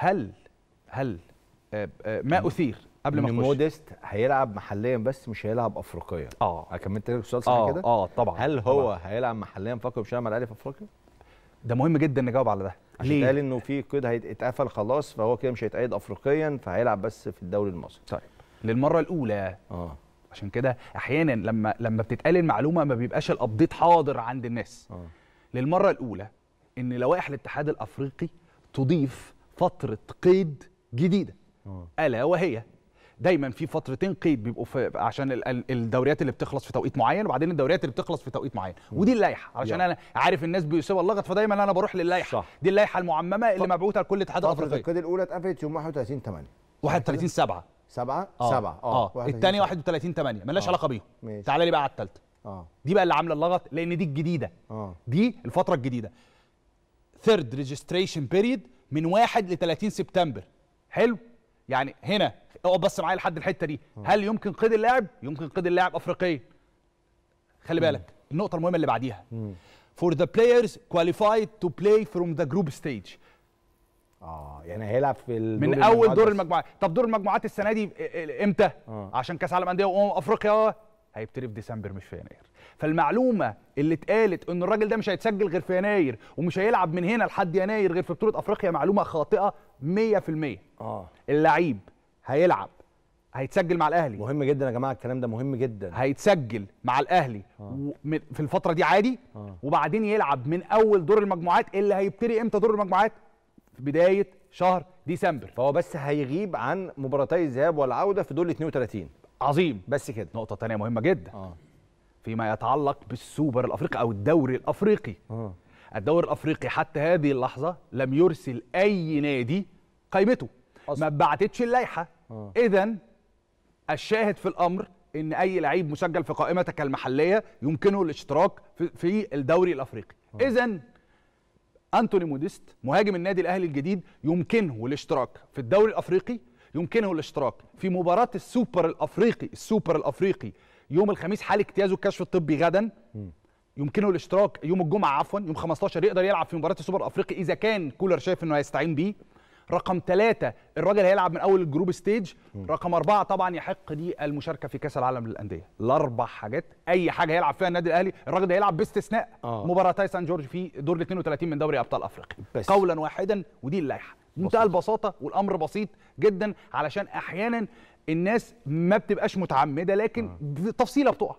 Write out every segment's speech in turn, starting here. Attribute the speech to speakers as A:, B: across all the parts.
A: هل هل آه، آه، ما اثير قبل ما اخش موديست هيلعب محليا بس مش هيلعب افريقيا اه اكملت كملت السؤال صح آه كده اه طبعا هل هو طبعًا. هيلعب محليا فقط مش هيلعب الاهلي في افريقيا ده مهم جدا نجاوب على ده عشان قال انه في كده هيتقفل خلاص فهو كده مش هيتقيد افريقيا فهيلعب بس في الدوري المصري طيب للمره الاولى اه عشان كده احيانا لما لما بتتقال المعلومه ما بيبقاش الابديت حاضر عند الناس آه. للمره الاولى ان لوائح الاتحاد الافريقي تضيف فتره قيد جديده آه. الا وهي دايما في فترتين قيد بيبقوا في عشان الدوريات اللي بتخلص في توقيت معين وبعدين الدوريات اللي بتخلص في توقيت معين ودي اللائحه علشان انا عارف الناس بيسيبوا اللغط فدايما انا بروح للائحه صح. دي اللائحه المعممه اللي مبعوثه لكل اتحاد افريقيا القيد الاولى اتقفلت يوم 31 8 31 7 7 7 اه الثانيه 31 8 مالهاش علاقه بيهم تعالى لي بقى على الثالثه اه دي بقى اللي عامله اللغط لان دي الجديده اه دي الفتره الجديده ثيرد ريجستريشن بيريد من 1 ل 30 سبتمبر حلو يعني هنا اقعد بس معايا لحد الحته دي آه. هل يمكن قيد اللاعب يمكن قيد اللاعب افريقيا خلي بالك النقطه المهمه اللي بعديها فور ذا بلايرز كواليفايد تو بلاي فروم ذا جروب ستيج اه يعني هيلعب في من اول دور المجموعات طب دور المجموعات السنه دي امتى آه. عشان كاس عالم انديه وامم افريقيا هيبتدي في ديسمبر مش في يناير فالمعلومه اللي اتقالت ان الراجل ده مش هيتسجل غير في يناير ومش هيلعب من هنا لحد يناير غير في بطوله افريقيا معلومه خاطئه 100% اه اللعيب هيلعب هيتسجل مع الاهلي مهم جدا يا جماعه الكلام ده مهم جدا هيتسجل مع الاهلي آه. في الفتره دي عادي آه. وبعدين يلعب من اول دور المجموعات اللي هيبتدي امتى دور المجموعات في بدايه شهر ديسمبر فهو بس هيغيب عن مباراتي الذهاب والعوده في دول 32 عظيم بس كده نقطه تانية مهمه جدا آه. فيما يتعلق بالسوبر الافريقي او الدوري الافريقي آه. الدوري الافريقي حتى هذه اللحظه لم يرسل اي نادي قائمته ما بعتتش اللائحه آه. اذا الشاهد في الامر ان اي لعيب مسجل في قائمتك المحليه يمكنه الاشتراك في, في الدوري الافريقي آه. اذا انتوني موديست مهاجم النادي الاهلي الجديد يمكنه الاشتراك في الدوري الافريقي يمكنه الاشتراك في مباراة السوبر الأفريقي السوبر الأفريقي يوم الخميس حال اجتيازه الكشف الطبي غدا يمكنه الاشتراك يوم الجمعة عفوا يوم 15 يقدر يلعب في مباراة السوبر الأفريقي إذا كان كولر شايف إنه هيستعين بيه رقم ثلاثة الراجل هيلعب من أول الجروب ستيج رقم أربعة طبعا يحق لي المشاركة في كأس العالم للأندية الأربع حاجات أي حاجة هيلعب فيها النادي الأهلي الراجل ده هيلعب باستثناء آه. مباراة سان جورج في دور ال 32 من دوري أبطال أفريقيا قولا واحدا ودي اللائحة بمنتهى البساطه والامر بسيط جدا علشان احيانا الناس ما بتبقاش متعمده لكن آه. تفصيله بتقع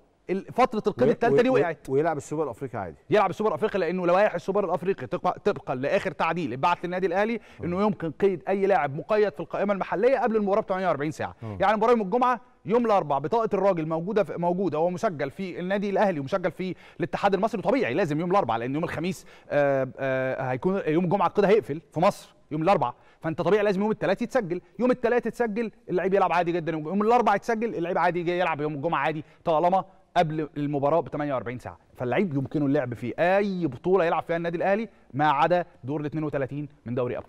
A: فتره القيد الثالثه دي وقعت ويلعب السوبر الافريقي عادي يلعب السوبر الافريقي لانه لوائح السوبر الافريقي طبقا لاخر تعديل اتبعت للنادي الاهلي آه. انه يمكن قيد اي لاعب مقيد في القائمه المحليه قبل المباراه ب 48 ساعه أوه. يعني مباراه يوم الجمعه يوم الاربعاء بطاقه الراجل موجوده في موجوده هو مسجل في النادي الاهلي ومسجل في الاتحاد المصري طبيعي لازم يوم الاربعاء لان يوم الخميس آآ آه، آآ آه، هيكون يوم الجمعه القيد هيقفل في مصر يوم الاربعاء فانت طبيعي لازم يوم الثلاث يتسجل يوم الثلاثاء يتسجل اللعيب يلعب عادي جدا يوم الاربعاء يتسجل اللعيب عادي جاي يلعب يوم الجمعه عادي طالما قبل المباراه ب 48 ساعه فاللعيب يمكنه اللعب في اي بطوله يلعب فيها النادي الاهلي ما عدا دور ال 32 من دوري ابطال